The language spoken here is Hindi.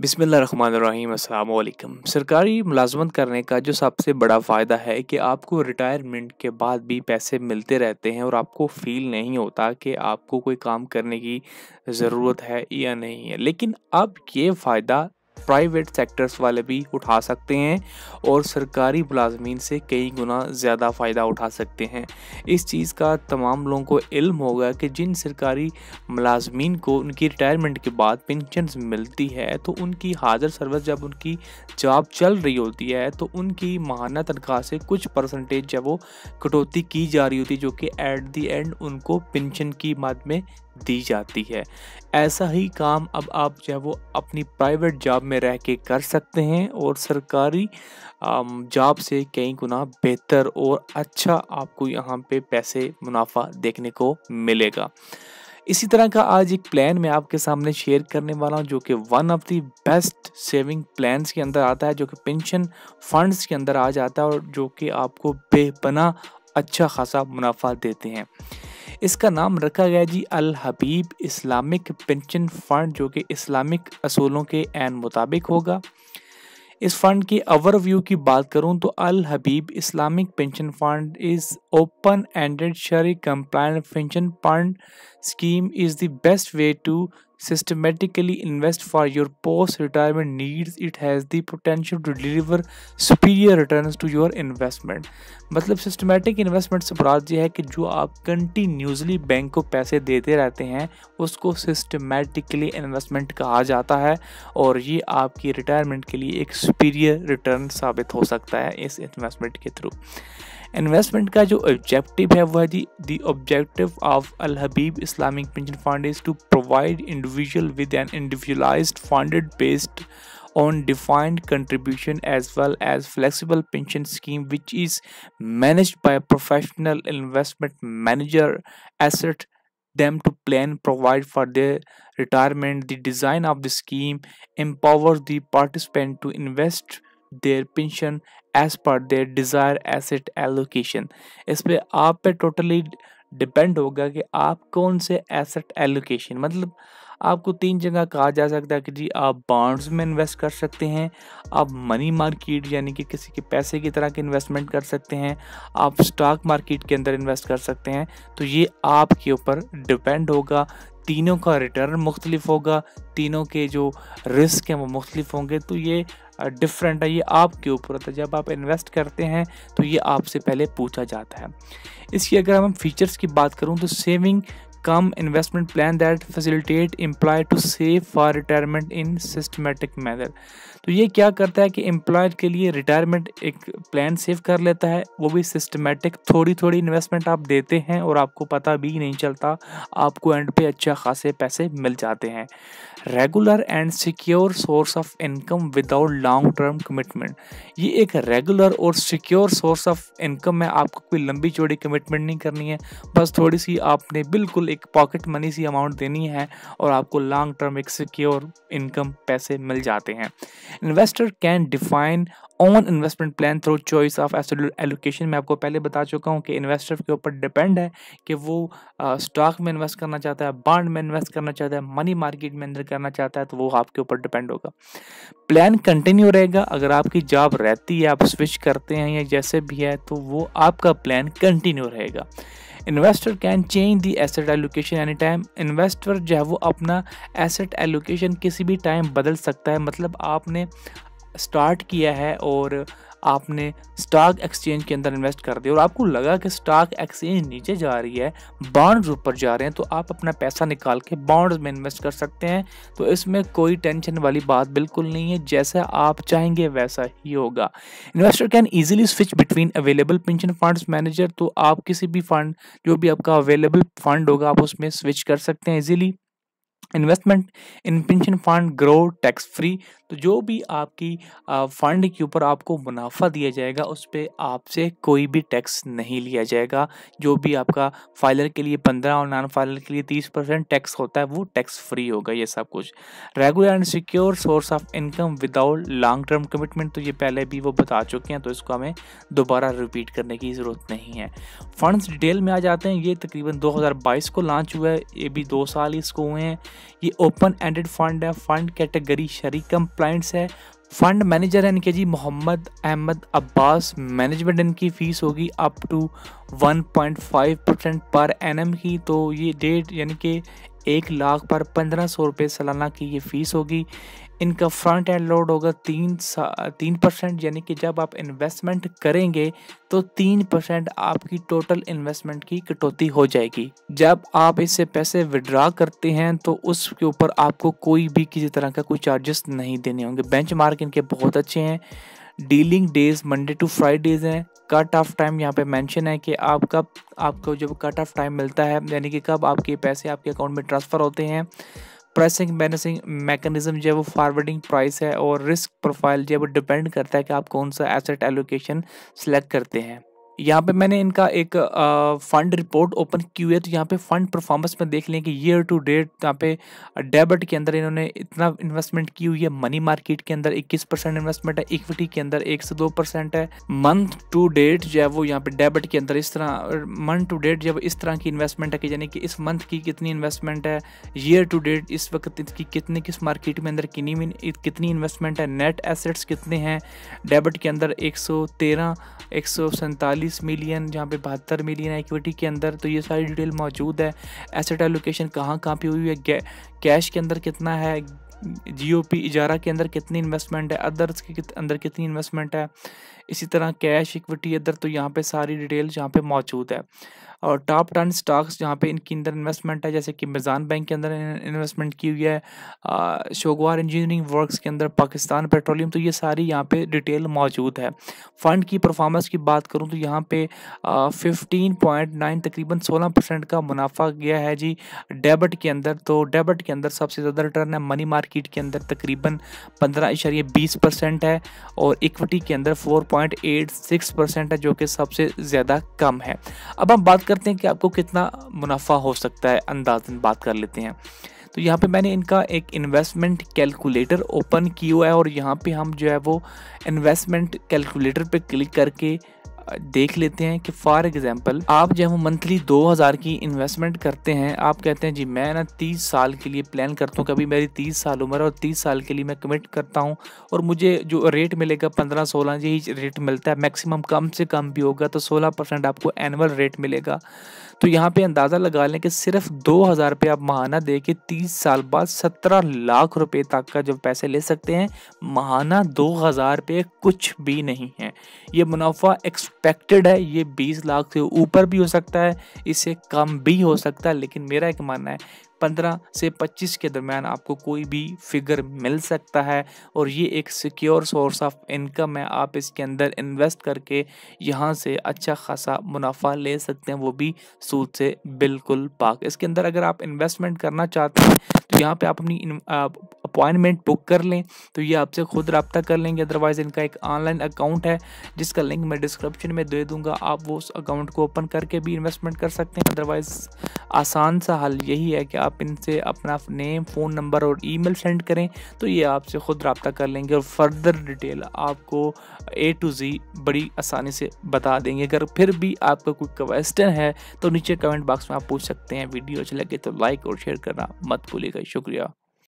बिसमीम अल्लाम सरकारी मुलाजमत करने का जो सबसे बड़ा फ़ायदा है कि आपको रिटायरमेंट के बाद भी पैसे मिलते रहते हैं और आपको फील नहीं होता कि आपको कोई काम करने की ज़रूरत है या नहीं है लेकिन अब ये फ़ायदा प्राइवेट सेक्टर्स वाले भी उठा सकते हैं और सरकारी मुलाजमीन से कई गुना ज़्यादा फ़ायदा उठा सकते हैं इस चीज़ का तमाम लोगों को इल्म होगा कि जिन सरकारी मुलाजमीन को उनकी रिटायरमेंट के बाद पेंशन मिलती है तो उनकी हाजिर सर्विस जब उनकी जॉब चल रही होती है तो उनकी माहाना तनख्वाह से कुछ परसेंटेज जब वो कटौती की जा रही होती है जो कि एट दी एंड उनको पेंशन की मद में दी जाती है ऐसा ही काम अब आप जो है वो अपनी प्राइवेट जॉब में रह के कर सकते हैं और सरकारी जॉब से कई गुना बेहतर और अच्छा आपको यहाँ पे पैसे मुनाफा देखने को मिलेगा इसी तरह का आज एक प्लान मैं आपके सामने शेयर करने वाला हूं जो कि one of the best saving plans के अंदर आता है जो कि पेंशन फंड्स के अंदर आ जाता है और जो कि आपको बेपना अच्छा खासा मुनाफा देते हैं इसका नाम रखा गया जी Al Habib Islamic pension fund जो कि इस्लामिक असूलों के एन मुताबिक होगा इस फंड की ओवरव्यू की बात करूं तो Al Habib Islamic pension fund is open ended shariah compliant pension fund scheme is the best way to systematically invest for your post retirement needs it has the potential to deliver superior returns to your investment मतलब सिस्टमेटिक इन्वेस्टमेंट से मुराद ये है कि जो आप कंटिन्यूसली बैंक को पैसे देते रहते हैं उसको सिस्टमेटिकली इन्वेस्टमेंट कहा जाता है और ये आपकी रिटायरमेंट के लिए एक सुपीरियर रिटर्न साबित हो सकता है इस इन्वेस्टमेंट के थ्रू Investment का जो ऑब्जेक्टिव है वह जी the objective of Al Habib Islamic pension fund is to provide individual with an individualized funded based on defined contribution as well as flexible pension scheme which is managed by a professional investment manager assert them to plan provide for their retirement the design of the scheme empowers the participant to invest their pension age पर देयर डिज़ायर एसेट एलोकेशन इस पर आप पे टोटली डिपेंड होगा कि आप कौन से एसेट एलोकेशन मतलब आपको तीन जगह कहा जा सकता है कि जी आप बॉन्ड्स में इन्वेस्ट कर सकते हैं आप मनी मार्केट यानी कि किसी के पैसे की तरह के इन्वेस्टमेंट कर सकते हैं आप स्टॉक मार्केट के अंदर इन्वेस्ट कर सकते हैं तो ये आपके ऊपर डिपेंड होगा तीनों का रिटर्न मुख्तलिफ होगा तीनों के जो रिस्क हैं वो मुख्तलिफ होंगे तो ये डिफरेंट है ये आपके ऊपर होता है जब आप इन्वेस्ट करते हैं तो ये आपसे पहले पूछा जाता है इसकी अगर हम फीचर्स की बात करूँ तो saving cum investment plan that facilitate employ to save for retirement in systematic manner तो ये क्या करता है कि एम्प्लॉय के लिए रिटायरमेंट एक प्लान सेव कर लेता है वो भी सिस्टमेटिक थोड़ी थोड़ी इन्वेस्टमेंट आप देते हैं और आपको पता भी नहीं चलता आपको एंड पे अच्छा खासे पैसे मिल जाते हैं regular and secure source of income without long term commitment ये एक रेगुलर और सिक्योर सोर्स ऑफ इनकम है आपको कोई लंबी चौड़ी कमिटमेंट नहीं करनी है बस थोड़ी सी आपने बिल्कुल एक पॉकेट मनी सी अमाउंट देनी है और आपको लॉन्ग टर्म एक सिक्योर इनकम पैसे मिल जाते हैं investor can define on investment plan through choice of absolute allocation मैं आपको पहले बता चुका हूँ कि इन्वेस्टर के ऊपर डिपेंड है कि वो स्टॉक में इन्वेस्ट करना चाहता है बॉन्ड में इन्वेस्ट करना चाहता है मनी मार्केट में अंदर करना चाहता है तो वो आपके ऊपर डिपेंड होगा प्लान कंटिन्यू रहेगा अगर आपकी जॉब रहती है आप स्विच करते हैं या जैसे भी है तो वो आपका प्लान कंटिन्यू रहेगा investor can change the asset allocation any time investor जो है वो अपना एसेट एलोकेशन किसी भी टाइम बदल सकता है मतलब आपने स्टार्ट किया है और आपने स्टॉक एक्सचेंज के अंदर इन्वेस्ट कर दिया और आपको लगा कि स्टॉक एक्सचेंज नीचे जा रही है बॉन्ड्स ऊपर जा रहे हैं तो आप अपना पैसा निकाल के बॉन्ड्स में इन्वेस्ट कर सकते हैं तो इसमें कोई टेंशन वाली बात बिल्कुल नहीं है जैसा आप चाहेंगे वैसा ही होगा investor can easily switch between available pension fund manager तो आप किसी भी फंड जो भी आपका अवेलेबल फंड होगा आप उसमें स्विच कर सकते हैं easily investment in pension fund grow tax free तो जो भी आपकी फंड के ऊपर आपको मुनाफा दिया जाएगा उस पर आपसे कोई भी टैक्स नहीं लिया जाएगा जो भी आपका फाइलर के लिए पंद्रह और नॉन फाइलर के लिए तीस परसेंट टैक्स होता है वो टैक्स फ्री होगा ये सब कुछ regular and secure source of income without long term commitment तो ये पहले भी वो बता चुके हैं तो इसको हमें दोबारा रिपीट करने की ज़रूरत नहीं है फंड्स डिटेल में आ जाते हैं ये तकरीबन 2022 को लॉन्च हुआ है ये भी दो साल इसको हुए हैं ये ओपन एंडेड फंड है फंड कैटेगरी शरी कंप्लाइंट्स है फंड मैनेजर है इनके जी मोहम्मद अहमद अब्बास मैनेजमेंट इनकी फ़ीस होगी up to 1.5 percent per annum की तो ये डेट यानी कि एक लाख पर पंद्रह सौ रुपये सालाना की ये फ़ीस होगी इनका फ्रंट एंड लोड होगा तीन तीन परसेंट यानी कि जब आप इन्वेस्टमेंट करेंगे तो तीन परसेंट आपकी टोटल इन्वेस्टमेंट की कटौती हो जाएगी जब आप इससे पैसे विड्रा करते हैं तो उसके ऊपर आपको कोई भी किसी तरह का कोई चार्जेस नहीं देने होंगे बेंच मार्क इनके बहुत अच्छे हैं dealing days Monday to Fridays हैं कट ऑफ टाइम यहाँ पे मेंशन है कि आप कब आपको जब कट ऑफ टाइम मिलता है यानी कि कब आपके पैसे आपके अकाउंट में ट्रांसफ़र होते हैं प्राइसिंग बैलेंसिंग मैकेनिज्म जो है वो फॉरवर्डिंग प्राइस है और रिस्क प्रोफाइल जो है वो डिपेंड करता है कि आप कौन सा एसेट एलोकेशन सेलेक्ट करते हैं यहाँ पे मैंने इनका एक फंड रिपोर्ट ओपन की हुई है तो यहाँ पे फंड परफॉर्मेंस में देख लें कि ईयर टू डेट यहाँ पे डेबिट के अंदर इन्होंने इतना इन्वेस्टमेंट की हुई है मनी मार्केट के अंदर 21 परसेंट इन्वेस्टमेंट है इक्विटी के अंदर एक से दो परसेंट है मंथ टू डेट जो है वो यहाँ पे डेबिट के अंदर इस तरह मंथ टू डेट जो इस तरह की इन्वेस्टमेंट है कि यानी कि इस मंथ की कितनी इन्वेस्टमेंट है ईयर टू डेट इस वक्त इसकी कितनी किस मार्केट में अंदर कितनी कितनी इन्वेस्टमेंट है नेट एसेट्स कितने हैं डेबिट के अंदर एक सौ तेरह एक सौ बाईस मिलियन जहाँ पे बहत्तर मिलियन है इक्विटी के अंदर तो ये सारी डिटेल मौजूद है एसेट एलोकेशन कहाँ कहाँ पे हुई है कैश के अंदर कितना है पी इजारा के अंदर कितनी इन्वेस्टमेंट है अदर्स के अंदर कितनी इन्वेस्टमेंट है इसी तरह कैश इक्विटी अदर तो यहाँ पे सारी डिटेल यहाँ पे मौजूद है और टॉप टेन स्टॉक्स जहाँ पे इनके अंदर इन्वेस्टमेंट है जैसे कि मिजान बैंक के अंदर इन्वेस्टमेंट की हुई है शोगवार इंजीनियरिंग वर्क्स के अंदर पाकिस्तान पेट्रोलियम तो ये सारी यहाँ पे डिटेल मौजूद है फ़ंड की परफॉर्मेंस की बात करूँ तो यहाँ पे फिफ्टीन पॉइंट नाइन तकरीबन सोलह परसेंट का मुनाफा गया है जी डेबिट के अंदर तो डेबिट के अंदर सबसे ज़्यादा रिटर्न है मनी मार्केट मार्केट के अंदर तकरीबन पंद्रह इशारिया बीस परसेंट है और इक्विटी के अंदर four point eight six percent है जो कि सबसे ज़्यादा कम है अब हम बात करते हैं कि आपको कितना मुनाफा हो सकता है अंदाजन बात कर लेते हैं तो यहाँ पे मैंने इनका एक इन्वेस्टमेंट कैलकुलेटर ओपन किया है और यहाँ पे हम जो है वो इन्वेस्टमेंट कैलकुलेटर पे क्लिक करके देख लेते हैं कि फॉर एग्जांपल आप जो है वो मंथली 2000 की इन्वेस्टमेंट करते हैं आप कहते हैं जी मैं ना 30 साल के लिए प्लान करता हूँ कभी मेरी 30 साल उम्र और 30 साल के लिए मैं कमिट करता हूँ और मुझे जो रेट मिलेगा 15 सोलह यही रेट मिलता है मैक्सिमम कम से कम भी होगा तो सोलह परसेंट आपको एनअल रेट मिलेगा तो यहाँ पे अंदाज़ा लगा लें कि सिर्फ दो हज़ार रुपये आप महाना दे के तीस साल बाद सत्रह लाख रुपए तक का जो पैसे ले सकते हैं महाना दो हज़ार रुपये कुछ भी नहीं है ये मुनाफा एक्सपेक्टेड है ये बीस लाख से ऊपर भी हो सकता है इससे कम भी हो सकता है लेकिन मेरा एक मानना है पंद्रह से पच्चीस के दरमियान आपको कोई भी फिगर मिल सकता है और ये एक सिक्योर सोर्स ऑफ इनकम है आप इसके अंदर इन्वेस्ट करके यहाँ से अच्छा खासा मुनाफा ले सकते हैं वो भी सूद से बिल्कुल पाक इसके अंदर अगर आप इन्वेस्टमेंट करना चाहते हैं तो यहाँ पे आप अपनी अपॉइंटमेंट बुक कर लें तो ये आपसे खुद रबता कर लेंगे अदरवाइज़ इनका एक ऑनलाइन अकाउंट है जिसका लिंक मैं डिस्क्रिप्शन में दे दूँगा आप वो उस अकाउंट को ओपन करके भी इन्वेस्टमेंट कर सकते हैं अदरवाइज़ आसान सा हल यही है कि आप इनसे अपना नेम फ़ोन नंबर और ई सेंड करें तो ये आपसे ख़ुद रबता कर लेंगे और फर्दर डिटेल आपको ए टू जी बड़ी आसानी से बता देंगे अगर फिर भी आपका कोई क्वेश्चन है तो नीचे कमेंट बॉक्स में आप पूछ सकते हैं वीडियो अच्छी लगे तो लाइक और शेयर करना मत भूलिएगा शुक्रिया